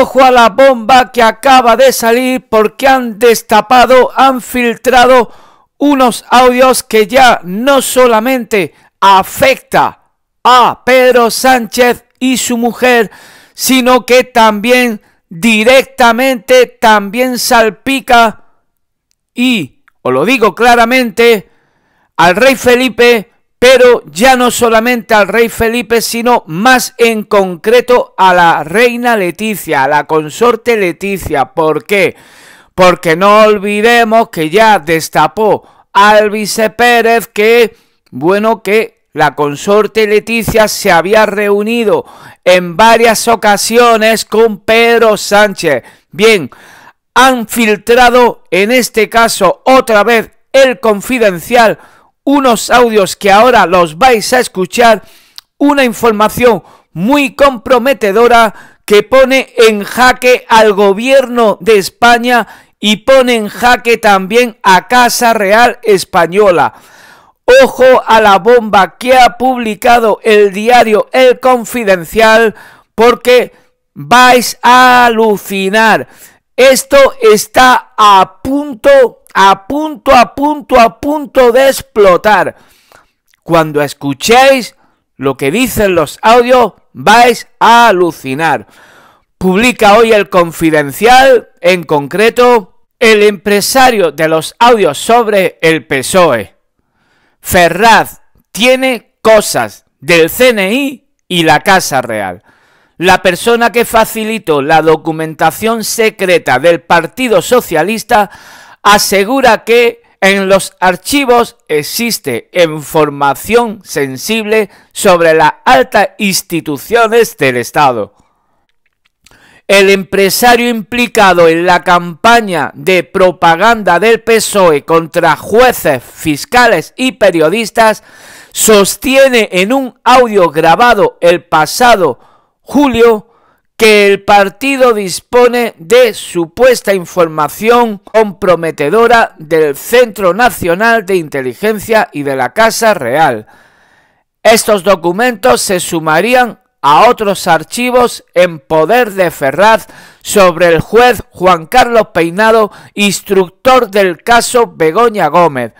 Ojo a la bomba que acaba de salir porque han destapado, han filtrado unos audios que ya no solamente afecta a Pedro Sánchez y su mujer, sino que también directamente también salpica y, os lo digo claramente, al rey Felipe pero ya no solamente al rey Felipe, sino más en concreto a la reina Leticia, a la consorte Leticia. ¿Por qué? Porque no olvidemos que ya destapó Alvise Pérez que, bueno, que la consorte Leticia se había reunido en varias ocasiones con Pedro Sánchez. Bien, han filtrado en este caso otra vez el confidencial unos audios que ahora los vais a escuchar, una información muy comprometedora que pone en jaque al gobierno de España y pone en jaque también a Casa Real Española. Ojo a la bomba que ha publicado el diario El Confidencial porque vais a alucinar. Esto está a punto a punto, a punto, a punto de explotar. Cuando escuchéis lo que dicen los audios, vais a alucinar. Publica hoy el Confidencial, en concreto, el empresario de los audios sobre el PSOE. Ferraz tiene cosas del CNI y la Casa Real. La persona que facilitó la documentación secreta del Partido Socialista asegura que en los archivos existe información sensible sobre las altas instituciones del Estado. El empresario implicado en la campaña de propaganda del PSOE contra jueces, fiscales y periodistas sostiene en un audio grabado el pasado julio que el partido dispone de supuesta información comprometedora del Centro Nacional de Inteligencia y de la Casa Real. Estos documentos se sumarían a otros archivos en poder de Ferraz sobre el juez Juan Carlos Peinado, instructor del caso Begoña Gómez.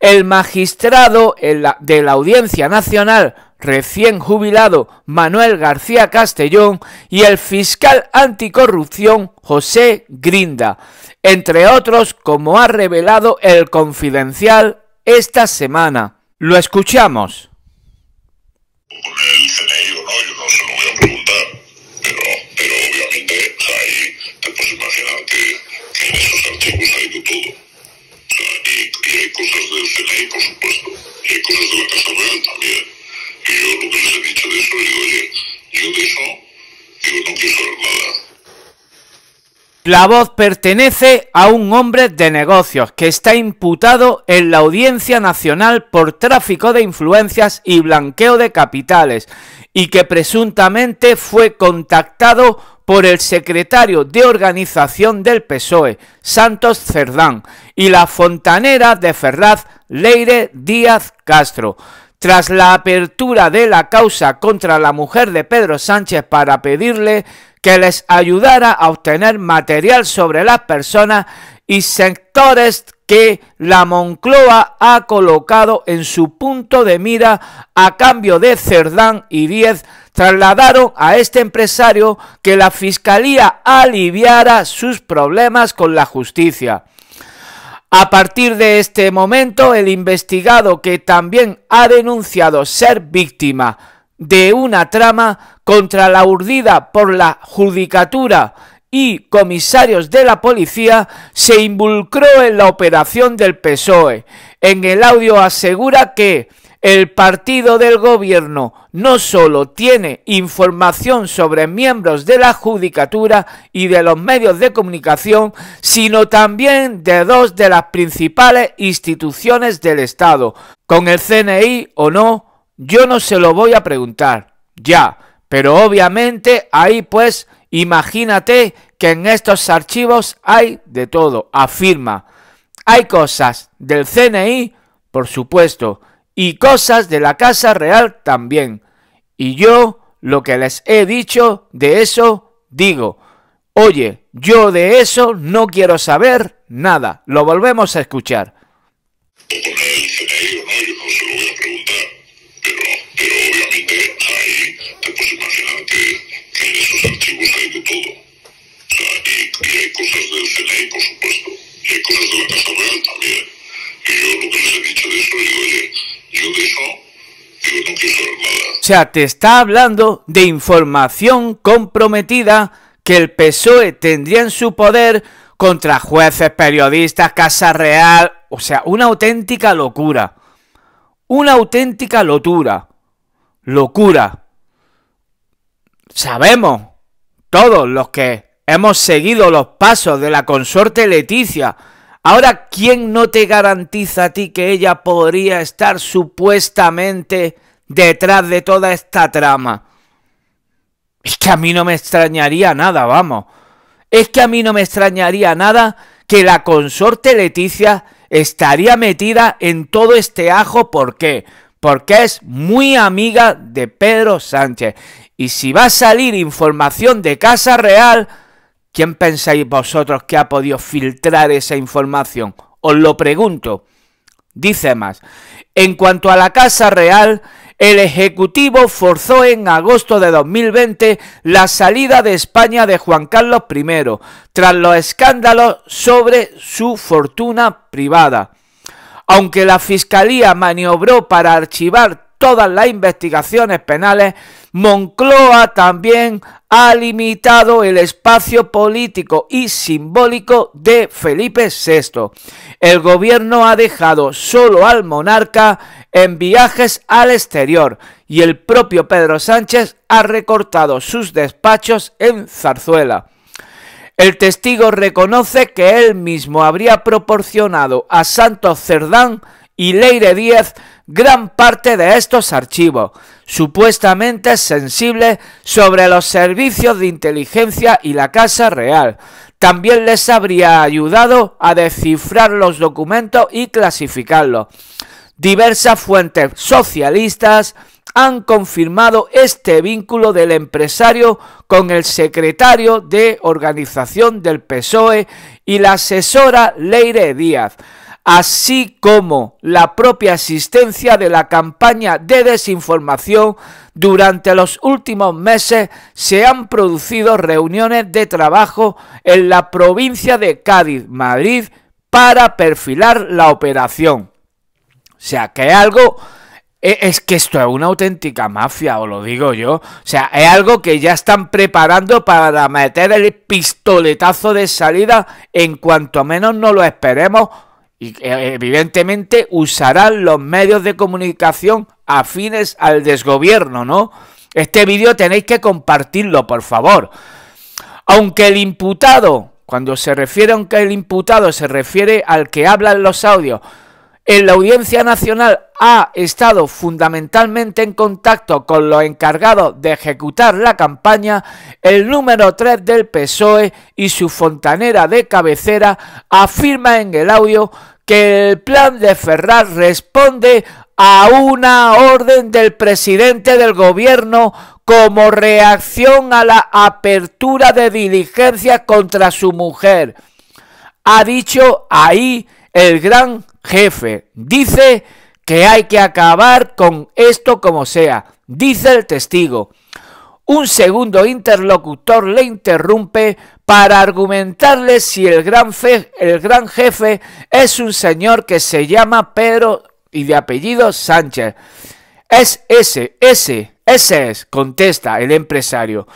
El magistrado de la Audiencia Nacional, recién jubilado Manuel García Castellón y el fiscal anticorrupción José Grinda, entre otros como ha revelado el Confidencial esta semana. Lo escuchamos. Con el CNI o no, yo no se lo voy a preguntar, pero, pero obviamente ahí te puedes imaginar que, en esos archivos hay de todo. y, hay cosas del CNI, por supuesto, y hay cosas de la también. La voz pertenece a un hombre de negocios que está imputado en la Audiencia Nacional por tráfico de influencias y blanqueo de capitales y que presuntamente fue contactado por el secretario de organización del PSOE, Santos Cerdán, y la fontanera de Ferraz, Leire Díaz Castro. Tras la apertura de la causa contra la mujer de Pedro Sánchez para pedirle que les ayudara a obtener material sobre las personas y sectores que la Moncloa ha colocado en su punto de mira a cambio de Cerdán y Diez trasladaron a este empresario que la Fiscalía aliviara sus problemas con la justicia. A partir de este momento, el investigado que también ha denunciado ser víctima de una trama contra la urdida por la judicatura y comisarios de la policía se involucró en la operación del PSOE. En el audio asegura que el partido del gobierno no solo tiene información sobre miembros de la judicatura y de los medios de comunicación, sino también de dos de las principales instituciones del Estado, con el CNI o no, yo no se lo voy a preguntar, ya, pero obviamente ahí pues imagínate que en estos archivos hay de todo, afirma. Hay cosas del CNI, por supuesto, y cosas de la Casa Real también. Y yo lo que les he dicho de eso, digo, oye, yo de eso no quiero saber nada, lo volvemos a escuchar. cosas del por supuesto, y también. O sea, te está hablando de información comprometida que el PSOE tendría en su poder contra jueces, periodistas, Casa Real, o sea, una auténtica locura. Una auténtica locura. Locura. Sabemos, todos los que Hemos seguido los pasos de la consorte Leticia. Ahora, ¿quién no te garantiza a ti que ella podría estar supuestamente detrás de toda esta trama? Es que a mí no me extrañaría nada, vamos. Es que a mí no me extrañaría nada que la consorte Leticia estaría metida en todo este ajo. ¿Por qué? Porque es muy amiga de Pedro Sánchez. Y si va a salir información de Casa Real, ¿Quién pensáis vosotros que ha podido filtrar esa información? Os lo pregunto. Dice más, en cuanto a la Casa Real, el Ejecutivo forzó en agosto de 2020 la salida de España de Juan Carlos I, tras los escándalos sobre su fortuna privada. Aunque la Fiscalía maniobró para archivar todas las investigaciones penales, Moncloa también ha limitado el espacio político y simbólico de Felipe VI. El gobierno ha dejado solo al monarca en viajes al exterior y el propio Pedro Sánchez ha recortado sus despachos en Zarzuela. El testigo reconoce que él mismo habría proporcionado a Santos Cerdán y Leire Díaz gran parte de estos archivos, supuestamente sensibles sobre los servicios de inteligencia y la Casa Real. También les habría ayudado a descifrar los documentos y clasificarlos. Diversas fuentes socialistas han confirmado este vínculo del empresario con el secretario de organización del PSOE y la asesora Leire Díaz así como la propia asistencia de la campaña de desinformación, durante los últimos meses se han producido reuniones de trabajo en la provincia de Cádiz, Madrid, para perfilar la operación. O sea, que algo e, es que esto es una auténtica mafia, os lo digo yo. O sea, es algo que ya están preparando para meter el pistoletazo de salida en cuanto menos no lo esperemos y eh, evidentemente usarán los medios de comunicación afines al desgobierno, ¿no? Este vídeo tenéis que compartirlo, por favor. Aunque el imputado, cuando se refiere a aunque el imputado se refiere al que habla en los audios, en la Audiencia Nacional ha estado fundamentalmente en contacto con los encargados de ejecutar la campaña, el número 3 del PSOE y su fontanera de cabecera afirma en el audio que el plan de Ferrar responde a una orden del presidente del gobierno como reacción a la apertura de diligencia contra su mujer. Ha dicho ahí el gran jefe. Dice que hay que acabar con esto como sea, dice el testigo. Un segundo interlocutor le interrumpe para argumentarle si el gran, el gran jefe es un señor que se llama Pedro y de apellido Sánchez. Es ese, ese, ese es, contesta el empresario.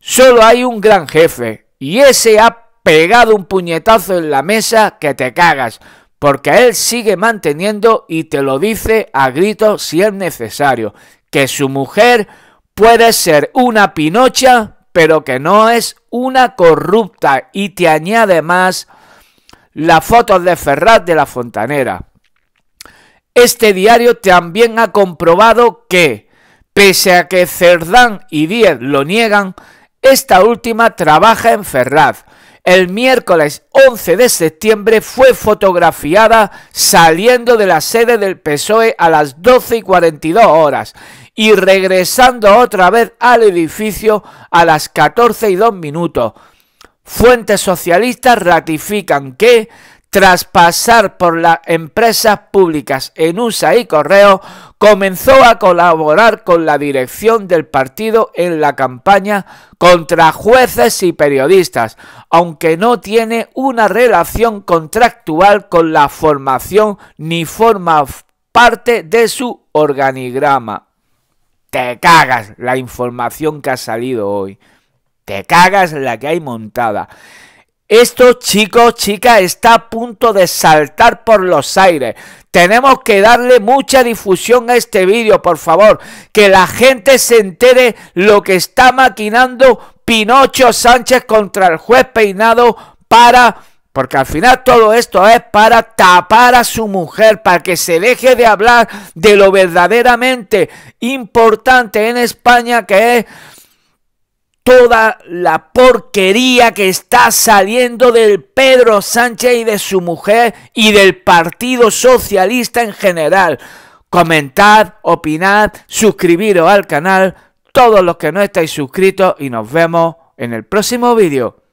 Solo hay un gran jefe y ese ha pegado un puñetazo en la mesa que te cagas porque él sigue manteniendo y te lo dice a gritos si es necesario, que su mujer puede ser una pinocha, pero que no es una corrupta y te añade más las fotos de Ferraz de la Fontanera. Este diario también ha comprobado que, pese a que Cerdán y Diez lo niegan, esta última trabaja en Ferraz, el miércoles 11 de septiembre fue fotografiada saliendo de la sede del PSOE a las 12 y 42 horas y regresando otra vez al edificio a las 14 y 2 minutos. Fuentes socialistas ratifican que tras pasar por las empresas públicas en USA y Correo, comenzó a colaborar con la dirección del partido en la campaña contra jueces y periodistas, aunque no tiene una relación contractual con la formación ni forma parte de su organigrama. Te cagas la información que ha salido hoy. Te cagas la que hay montada. Esto, chicos, chicas, está a punto de saltar por los aires. Tenemos que darle mucha difusión a este vídeo, por favor. Que la gente se entere lo que está maquinando Pinocho Sánchez contra el juez peinado para... Porque al final todo esto es para tapar a su mujer, para que se deje de hablar de lo verdaderamente importante en España, que es toda la porquería que está saliendo del Pedro Sánchez y de su mujer y del Partido Socialista en general. Comentad, opinad, suscribiros al canal, todos los que no estáis suscritos y nos vemos en el próximo vídeo.